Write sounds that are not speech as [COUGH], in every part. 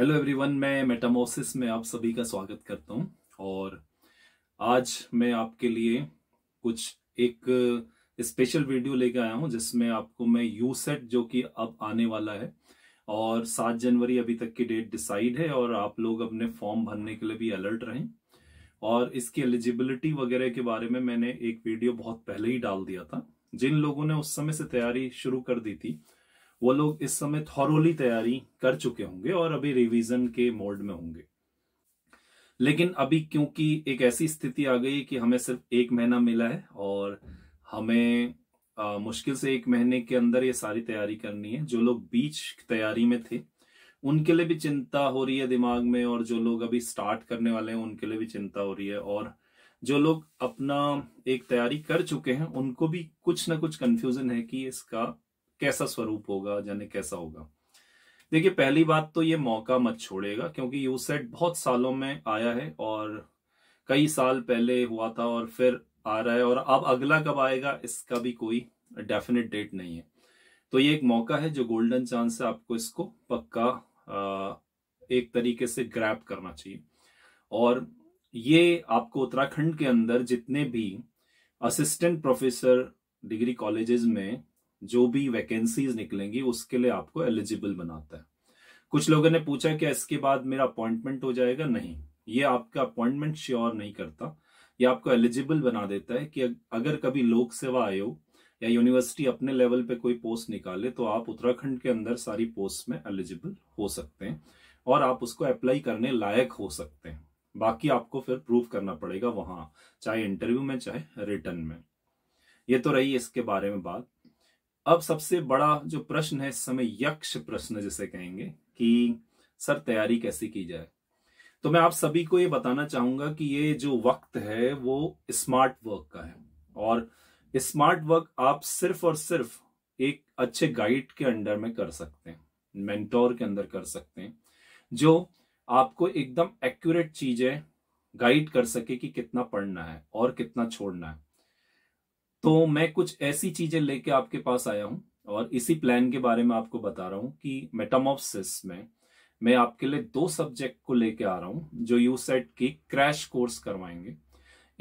hello everyone मैं मेटामोसिस में आप सभी का स्वागत करता हूं और आज मैं आपके लिए कुछ एक स्पेशल वीडियो लेके आया हूं जिसमें आपको मैं यू सेट जो कि अब आने वाला है और सात जनवरी अभी तक की डेट डिसाइड है और आप लोग अपने फॉर्म भरने के लिए भी अलर्ट रहें और इसकी एलिजिबिलिटी वगैरह के बारे में मैंने एक वीडियो बहुत पहले ही डाल दिया था जिन लोगों ने उस समय से तैयारी शुरू कर दी थी वो लोग इस समय थॉरोली तैयारी कर चुके होंगे और अभी रिवीजन के मोड में होंगे लेकिन अभी क्योंकि एक ऐसी स्थिति आ गई कि हमें सिर्फ एक महीना मिला है और हमें आ, मुश्किल से एक महीने के अंदर ये सारी तैयारी करनी है जो लोग बीच तैयारी में थे उनके लिए भी चिंता हो रही है दिमाग में और जो लोग अभी स्टार्ट करने वाले हैं उनके लिए भी चिंता हो रही है और जो लोग अपना एक तैयारी कर चुके हैं उनको भी कुछ ना कुछ कंफ्यूजन है कि इसका कैसा स्वरूप होगा जाने कैसा होगा देखिए पहली बात तो ये मौका मत छोड़ेगा क्योंकि यू सेट बहुत सालों में आया है और कई साल पहले हुआ था और फिर आ रहा है और अब अगला कब आएगा इसका भी कोई डेफिनेट डेट नहीं है तो ये एक मौका है जो गोल्डन चांस है आपको इसको पक्का एक तरीके से ग्रैप करना चाहिए और ये आपको उत्तराखंड के अंदर जितने भी असिस्टेंट प्रोफेसर डिग्री कॉलेजेस में जो भी वैकेंसीज निकलेंगी उसके लिए आपको एलिजिबल बनाता है कुछ लोगों ने पूछा क्या इसके बाद मेरा अपॉइंटमेंट हो जाएगा नहीं ये आपका अपॉइंटमेंट श्योर नहीं करता ये आपको एलिजिबल बना देता है कि अगर कभी लोक सेवा आयोग या यूनिवर्सिटी अपने लेवल पे कोई पोस्ट निकाले तो आप उत्तराखंड के अंदर सारी पोस्ट में एलिजिबल हो सकते हैं और आप उसको अप्लाई करने लायक हो सकते हैं बाकी आपको फिर प्रूव करना पड़ेगा वहां चाहे इंटरव्यू में चाहे रिटर्न में ये तो रही इसके बारे में बात अब सबसे बड़ा जो प्रश्न है इस समय यक्ष प्रश्न जिसे कहेंगे कि सर तैयारी कैसे की जाए तो मैं आप सभी को ये बताना चाहूंगा कि ये जो वक्त है वो स्मार्ट वर्क का है और स्मार्ट वर्क आप सिर्फ और सिर्फ एक अच्छे गाइड के अंडर में कर सकते हैं मेंटोर के अंदर कर सकते हैं जो आपको एकदम एक्यूरेट चीजें गाइड कर सके कि कितना पढ़ना है और कितना छोड़ना है तो मैं कुछ ऐसी चीजें लेके आपके पास आया हूं और इसी प्लान के बारे में आपको बता रहा हूं कि मेटामोफसिस में मैं आपके लिए दो सब्जेक्ट को लेके आ रहा हूं जो यू सेट की क्रैश कोर्स करवाएंगे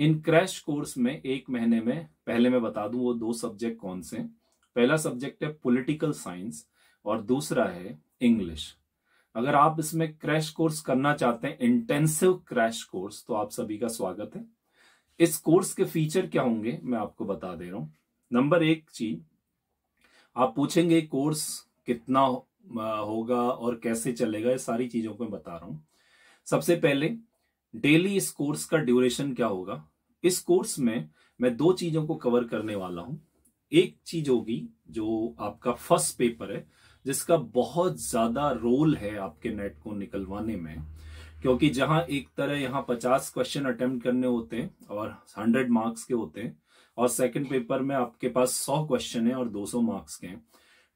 इन क्रैश कोर्स में एक महीने में पहले मैं बता दूं वो दो सब्जेक्ट कौन से हैं पहला सब्जेक्ट है पॉलिटिकल साइंस और दूसरा है इंग्लिश अगर आप इसमें क्रैश कोर्स करना चाहते हैं इंटेंसिव क्रैश कोर्स तो आप सभी का स्वागत है इस कोर्स के फीचर क्या होंगे मैं आपको बता दे रहा हूं नंबर एक चीज आप पूछेंगे कोर्स कितना होगा और कैसे चलेगा ये सारी चीजों को मैं बता रहा हूं सबसे पहले डेली इस कोर्स का ड्यूरेशन क्या होगा इस कोर्स में मैं दो चीजों को कवर करने वाला हूं एक चीज होगी जो आपका फर्स्ट पेपर है जिसका बहुत ज्यादा रोल है आपके नेट को निकलवाने में क्योंकि जहां एक तरह यहाँ पचास क्वेश्चन अटेम्प्ट करने होते हैं और हंड्रेड मार्क्स के होते हैं और सेकंड पेपर में आपके पास सौ क्वेश्चन है और दो सौ मार्क्स के हैं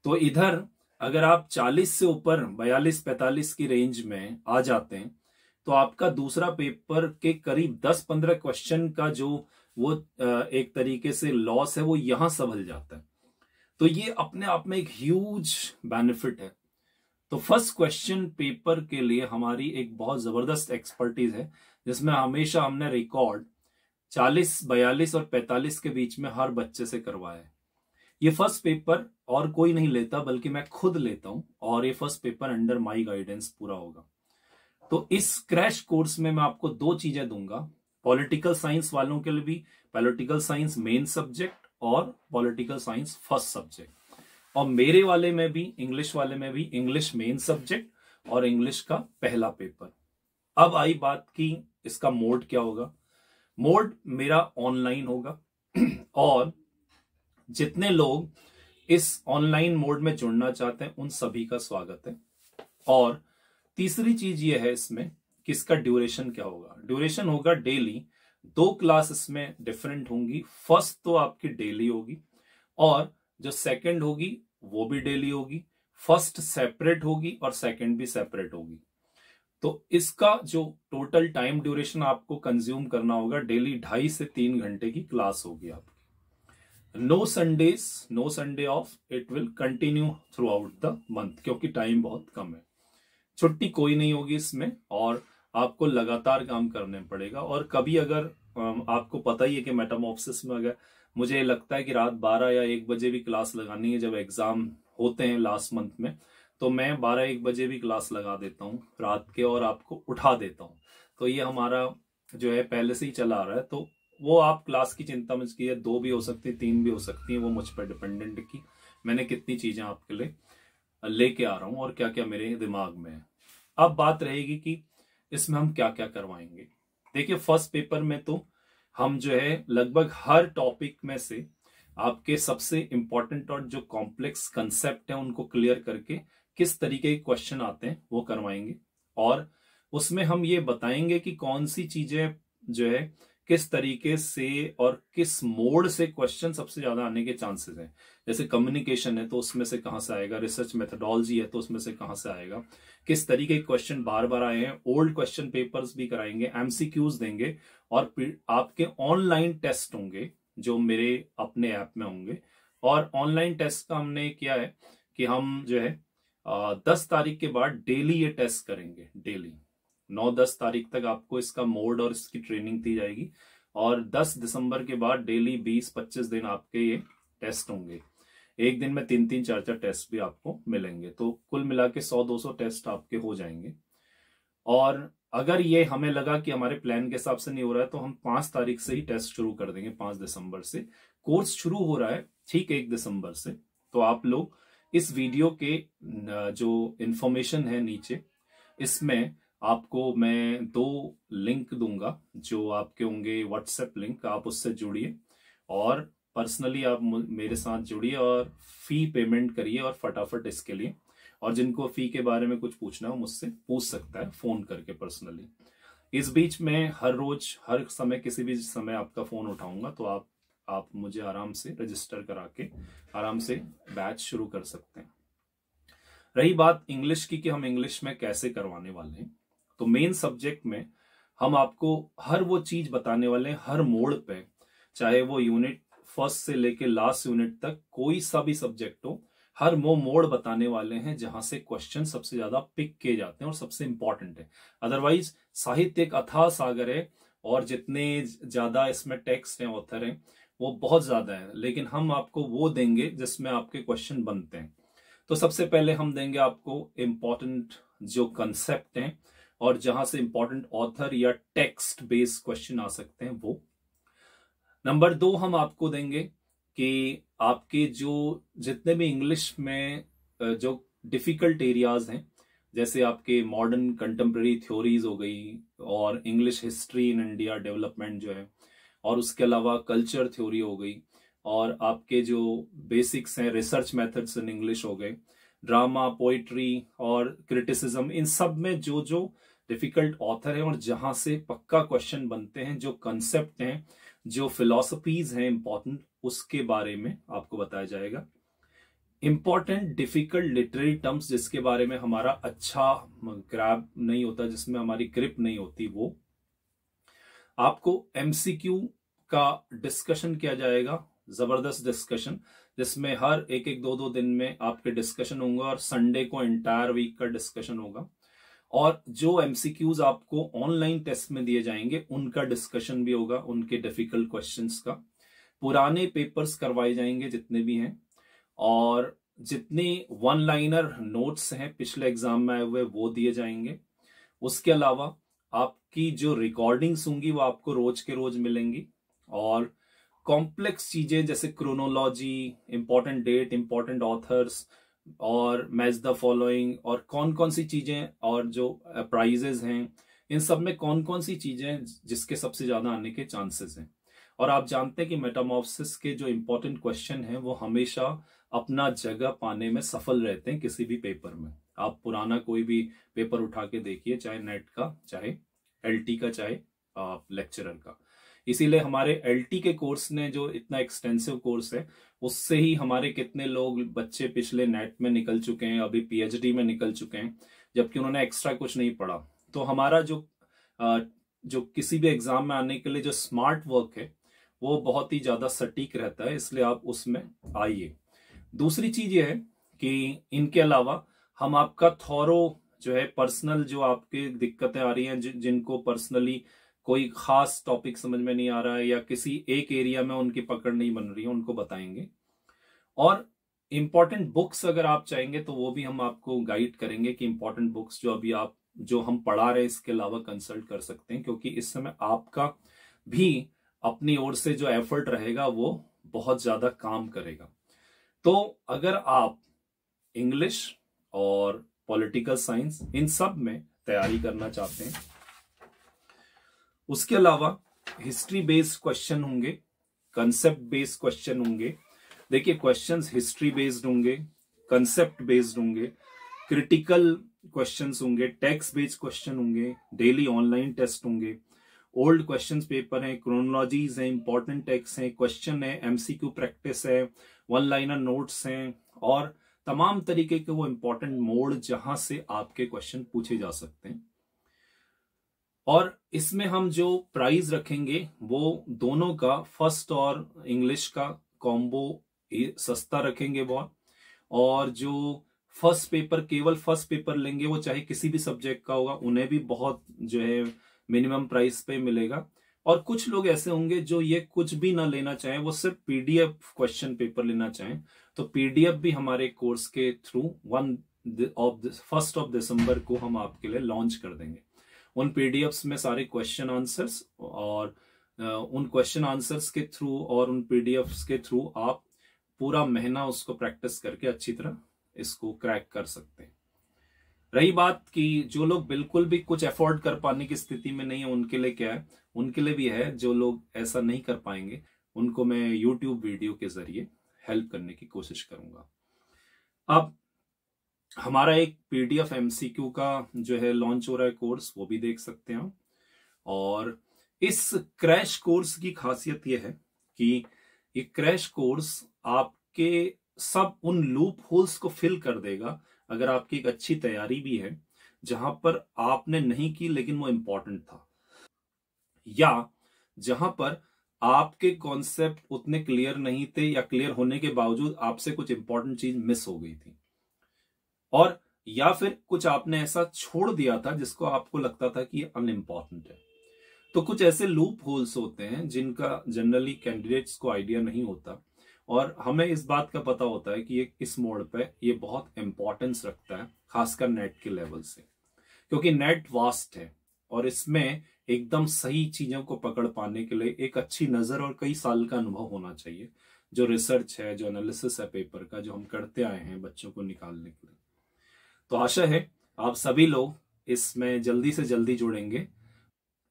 तो इधर अगर आप चालीस से ऊपर बयालीस पैतालीस की रेंज में आ जाते हैं तो आपका दूसरा पेपर के करीब दस पंद्रह क्वेश्चन का जो वो एक तरीके से लॉस है वो यहां संभल जाता है तो ये अपने आप में एक ह्यूज बेनिफिट है तो फर्स्ट क्वेश्चन पेपर के लिए हमारी एक बहुत जबरदस्त एक्सपर्टीज है जिसमें हमेशा हमने रिकॉर्ड 40, 42 और 45 के बीच में हर बच्चे से करवाया है ये फर्स्ट पेपर और कोई नहीं लेता बल्कि मैं खुद लेता हूं और ये first paper under my guidance पूरा होगा तो इस क्रैश कोर्स में मैं आपको दो चीजें दूंगा पॉलिटिकल साइंस वालों के लिए भी पॉलिटिकल साइंस मेन सब्जेक्ट और पॉलिटिकल साइंस फर्स्ट सब्जेक्ट और मेरे वाले में भी इंग्लिश वाले में भी इंग्लिश मेन सब्जेक्ट और इंग्लिश का पहला पेपर अब आई बात की इसका मोड क्या होगा मोड मेरा ऑनलाइन होगा [CLEARS THROAT] और जितने लोग इस ऑनलाइन मोड में जुड़ना चाहते हैं उन सभी का स्वागत है और तीसरी चीज ये है इसमें कि इसका ड्यूरेशन क्या होगा ड्यूरेशन होगा डेली दो क्लास इसमें डिफरेंट होंगी फर्स्ट तो आपकी डेली होगी और जो सेकंड होगी वो भी डेली होगी फर्स्ट सेपरेट होगी और सेकंड भी सेपरेट होगी तो इसका जो टोटल टाइम ड्यूरेशन आपको कंज्यूम करना होगा डेली ढाई से तीन घंटे की क्लास होगी आपकी no Sundays no Sunday off it will continue throughout the month क्योंकि टाइम बहुत कम है छुट्टी कोई नहीं होगी इसमें और आपको लगातार काम करने पड़ेगा और कभी अगर आपको पता ही है कि मेटामॉप्सिस में अगर मुझे लगता है कि रात बारह या एक बजे भी क्लास लगानी है जब एग्जाम होते हैं लास्ट मंथ में तो मैं बारह एक बजे भी क्लास लगा देता हूँ रात के और आपको उठा देता हूँ तो ये हमारा जो है पहले से ही चला आ रहा है तो वो आप क्लास की चिंता की है दो भी हो सकती है तीन भी हो सकती है वो मुझ पर डिपेंडेंट की मैंने कितनी चीजें आपके लिए लेके आ रहा हूँ और क्या क्या मेरे दिमाग में है अब बात रहेगी कि इसमें हम क्या क्या करवाएंगे देखिए फर्स्ट पेपर में तो हम जो है लगभग हर टॉपिक में से आपके सबसे इंपॉर्टेंट और जो कॉम्प्लेक्स कंसेप्ट है उनको क्लियर करके किस तरीके के क्वेश्चन आते हैं वो करवाएंगे और उसमें हम ये बताएंगे कि कौन सी चीजें जो है किस तरीके से और किस मोड से क्वेश्चन सबसे ज्यादा आने के चांसेस हैं जैसे कम्युनिकेशन है तो उसमें से कहां से आएगा रिसर्च मेथडोलॉजी है तो उसमें से कहां से आएगा किस तरीके के क्वेश्चन बार बार आए हैं ओल्ड क्वेश्चन पेपर्स भी कराएंगे एमसीक्यूज देंगे और आपके ऑनलाइन टेस्ट होंगे जो मेरे अपने ऐप में होंगे और ऑनलाइन टेस्ट का हमने किया है कि हम जो है दस तारीख के बाद डेली ये टेस्ट करेंगे डेली नौ दस तारीख तक आपको इसका मोड और इसकी ट्रेनिंग दी जाएगी और दस दिसंबर के बाद डेली बीस पच्चीस दिन आपके ये टेस्ट होंगे एक दिन में तीन तीन चार चार टेस्ट भी आपको मिलेंगे तो कुल मिला के सौ दो सौ टेस्ट आपके हो जाएंगे और अगर ये हमें लगा कि हमारे प्लान के हिसाब से नहीं हो रहा है तो हम पांच तारीख से ही टेस्ट शुरू कर देंगे पांच दिसंबर से कोर्स शुरू हो रहा है ठीक एक दिसंबर से तो आप लोग इस वीडियो के जो इन्फॉर्मेशन है नीचे इसमें आपको मैं दो लिंक दूंगा जो आपके होंगे व्हाट्सएप लिंक आप उससे जुड़िए और पर्सनली आप मेरे साथ जुड़िए और फी पेमेंट करिए और फटाफट इसके लिए और जिनको फी के बारे में कुछ पूछना हो मुझसे पूछ सकता है फोन करके पर्सनली इस बीच में हर रोज हर समय किसी भी समय आपका फोन उठाऊंगा तो आप आप मुझे आराम से रजिस्टर करा के आराम से बैच शुरू कर सकते हैं रही बात इंग्लिश की कि हम इंग्लिश में कैसे करवाने वाले हैं तो मेन सब्जेक्ट में हम आपको हर वो चीज बताने वाले हैं हर मोड़ पे चाहे वो यूनिट फर्स्ट से लेके लास्ट यूनिट तक कोई सा भी सब्जेक्ट हो हर वो मोड़ बताने वाले हैं जहां से क्वेश्चन सबसे ज्यादा पिक किए जाते हैं और सबसे इंपॉर्टेंट है अदरवाइज साहित्य एक अथाह सागर है और जितने ज्यादा इसमें टेक्स्ट हैं ऑथर हैं वो बहुत ज्यादा है लेकिन हम आपको वो देंगे जिसमें आपके क्वेश्चन बनते हैं तो सबसे पहले हम देंगे आपको इम्पोर्टेंट जो कंसेप्ट हैं और जहां से इंपॉर्टेंट ऑथर या टेक्स्ट बेस्ड क्वेश्चन आ सकते हैं वो नंबर दो हम आपको देंगे कि आपके जो जितने भी इंग्लिश में जो डिफिकल्ट एरियाज हैं जैसे आपके मॉडर्न कंटेम्प्रेरी थ्योरीज हो गई और English history in India development जो है और उसके अलावा कल्चर थ्योरी हो गई और आपके जो बेसिक्स हैं रिसर्च मेथड्स इन इंग्लिश हो गए ड्रामा पोइट्री और क्रिटिसिज्म इन सब में जो जो डिफिकल्ट ऑथर हैं और जहां से पक्का क्वेश्चन बनते हैं जो कंसेप्ट हैं जो फिलोसफीज हैं इंपॉर्टेंट उसके बारे में आपको बताया जाएगा इम्पॉर्टेंट डिफिकल्ट लिटरेरी टर्म्स जिसके बारे में हमारा अच्छा ग्रैब नहीं होता जिसमें हमारी ग्रिप नहीं होती वो आपको एमसीक्यू का डिस्कशन किया जाएगा जबरदस्त डिस्कशन जिसमें हर एक एक दो दो दिन में आपके डिस्कशन होंगे और संडे को एंटायर वीक का डिस्कशन होगा और जो एमसीक्यूज आपको ऑनलाइन टेस्ट में दिए जाएंगे उनका डिस्कशन भी होगा उनके डिफिकल्ट क्वेश्चन का पुराने पेपर्स करवाए जाएंगे जितने भी हैं और जितने वन लाइनर नोट्स हैं पिछले एग्जाम में आए हुए वो दिए जाएंगे उसके अलावा आपकी जो रिकॉर्डिंग्स होंगी वो आपको रोज के रोज मिलेंगी और कॉम्प्लेक्स चीजें जैसे chronology important date important authors और मैच द फॉलोइंग और कौन कौन सी चीजें और जो प्राइजेज uh, हैं इन सब में कौन कौन सी चीजें जिसके सबसे ज्यादा आने के चांसेस हैं और आप जानते हैं कि मेटामॉफसिस के जो इंपॉर्टेंट क्वेश्चन हैं वो हमेशा अपना जगह पाने में सफल रहते हैं किसी भी पेपर में आप पुराना कोई भी पेपर उठा के देखिए चाहे नेट का चाहे एल का चाहे लेक्चरर का इसीलिए हमारे एल के कोर्स ने जो इतना एक्सटेंसिव कोर्स है उससे ही हमारे कितने लोग बच्चे पिछले नेट में निकल चुके हैं अभी पीएचडी में निकल चुके हैं जबकि उन्होंने एक्स्ट्रा कुछ नहीं पढ़ा तो हमारा जो जो किसी भी एग्जाम में आने के लिए जो स्मार्ट वर्क है वो बहुत ही ज्यादा सटीक रहता है इसलिए आप उसमें आइए दूसरी चीज ये है कि इनके अलावा हम आपका थौरो जो है पर्सनल जो आपके दिक्कतें आ रही हैं जिनको पर्सनली कोई खास टॉपिक समझ में नहीं आ रहा है या किसी एक एरिया में उनकी पकड़ नहीं बन रही है उनको बताएंगे और इम्पॉर्टेंट बुक्स अगर आप चाहेंगे तो वो भी हम आपको गाइड करेंगे कि इम्पॉर्टेंट बुक्स जो अभी आप जो हम पढ़ा रहे हैं इसके अलावा कंसल्ट कर सकते हैं क्योंकि इस समय आपका भी अपनी ओर से जो एफर्ट रहेगा वो बहुत ज्यादा काम करेगा तो अगर आप इंग्लिश और पॉलिटिकल साइंस इन सब में तैयारी करना चाहते हैं उसके अलावा हिस्ट्री बेस्ड क्वेश्चन होंगे कंसेप्ट बेस्ड क्वेश्चन होंगे देखिए क्वेश्चंस हिस्ट्री बेस्ड होंगे कंसेप्ट बेस्ड होंगे क्रिटिकल क्वेश्चंस होंगे टेक्स बेस्ड क्वेश्चन होंगे डेली ऑनलाइन टेस्ट होंगे ओल्ड क्वेश्चन पेपर हैं क्रोनोलॉजीज हैं इंपॉर्टेंट टेक्स हैं क्वेश्चन है एमसीक्यू प्रैक्टिस है वन लाइनर नोट्स हैं और तमाम तरीके के वो इंपॉर्टेंट मोड जहां से आपके क्वेश्चन पूछे जा सकते हैं और इसमें हम जो प्राइस रखेंगे वो दोनों का फर्स्ट और इंग्लिश का कॉम्बो सस्ता रखेंगे बहुत और जो फर्स्ट पेपर केवल फर्स्ट पेपर लेंगे वो चाहे किसी भी सब्जेक्ट का होगा उन्हें भी बहुत जो है मिनिमम प्राइस पे मिलेगा और कुछ लोग ऐसे होंगे जो ये कुछ भी ना लेना चाहें वो सिर्फ पीडीएफ क्वेश्चन पेपर लेना चाहें तो पीडीएफ भी हमारे कोर्स के through one of first of December को हम आपके लिए लॉन्च कर देंगे उन पीडीएफ्स में सारे क्वेश्चन आंसर्स और उन क्वेश्चन आंसर्स के थ्रू और उन पीडीएफ्स के थ्रू आप पूरा महीना उसको प्रैक्टिस करके अच्छी तरह इसको क्रैक कर सकते हैं रही बात कि जो लोग बिल्कुल भी कुछ अफोर्ड कर पाने की स्थिति में नहीं है उनके लिए क्या है उनके लिए भी है जो लोग ऐसा नहीं कर पाएंगे उनको मैं यूट्यूब वीडियो के जरिए हेल्प करने की कोशिश करूंगा अब हमारा एक पीडीएफ एमसीक्यू का जो है लॉन्च हो रहा है कोर्स वो भी देख सकते हैं और इस क्रैश कोर्स की खासियत यह है कि ये क्रैश कोर्स आपके सब उन लूप होल्स को फिल कर देगा अगर आपकी एक अच्छी तैयारी भी है जहां पर आपने नहीं की लेकिन वो इम्पोर्टेंट था या जहां पर आपके कॉन्सेप्ट उतने क्लियर नहीं थे या क्लियर होने के बावजूद आपसे कुछ इंपॉर्टेंट चीज मिस हो गई थी और या फिर कुछ आपने ऐसा छोड़ दिया था जिसको आपको लगता था कि अनइम्पॉर्टेंट है तो कुछ ऐसे लूप होल्स होते हैं जिनका जनरली कैंडिडेट्स को आइडिया नहीं होता और हमें इस बात का पता होता है कि ये किस मोड़ पे ये बहुत इंपॉर्टेंस रखता है खासकर नेट के लेवल से क्योंकि नेट वास्ट है और इसमें एकदम सही चीजों को पकड़ पाने के लिए एक अच्छी नजर और कई साल का अनुभव होना चाहिए जो रिसर्च है जो एनालिसिस है पेपर का जो हम करते आए हैं बच्चों को निकालने के लिए तो आशा है आप सभी लोग इसमें जल्दी से जल्दी जुड़ेंगे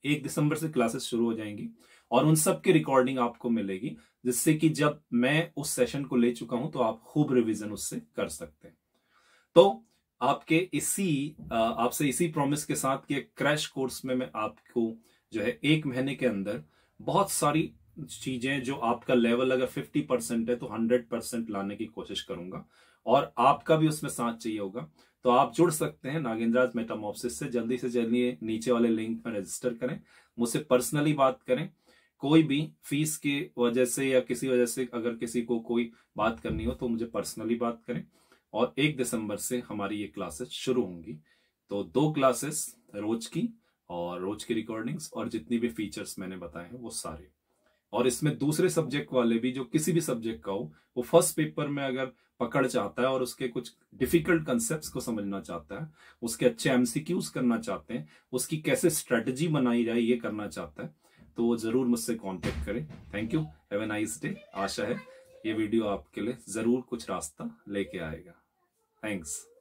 एक दिसंबर से क्लासेस शुरू हो जाएंगी और उन सब की रिकॉर्डिंग आपको मिलेगी जिससे कि जब मैं उस सेशन को ले चुका हूं तो आप खूब रिवीजन उससे कर सकते हैं तो आपके इसी आपसे इसी प्रॉमिस के साथ कि क्रैश कोर्स में मैं आपको जो है एक महीने के अंदर बहुत सारी चीजें जो आपका लेवल अगर 50 परसेंट है तो 100 परसेंट लाने की कोशिश करूंगा और आपका भी उसमें साथ चाहिए होगा तो आप जुड़ सकते हैं नागेंद्राज मेटामॉपसिस से जल्दी से जल्दी नीचे वाले लिंक पर रजिस्टर करें मुझसे पर्सनली बात करें कोई भी फीस के वजह से या किसी वजह से अगर किसी को कोई बात करनी हो तो मुझे पर्सनली बात करें और एक दिसंबर से हमारी ये क्लासेस शुरू होंगी तो दो क्लासेस रोज की और रोज की रिकॉर्डिंग्स और जितनी भी फीचर्स मैंने बताए हैं वो सारे और इसमें दूसरे सब्जेक्ट वाले भी जो किसी भी सब्जेक्ट का हो वो फर्स्ट पेपर में अगर पकड़ चाहता है और उसके कुछ डिफिकल्ट कंसेप्ट को समझना चाहता है उसके अच्छे एमसीक्यूज करना चाहते हैं उसकी कैसे स्ट्रेटजी बनाई जाए ये करना चाहता है तो वो जरूर मुझसे कॉन्टेक्ट करे thank you have a nice day आशा है ये वीडियो आपके लिए जरूर कुछ रास्ता लेके आएगा थैंक्स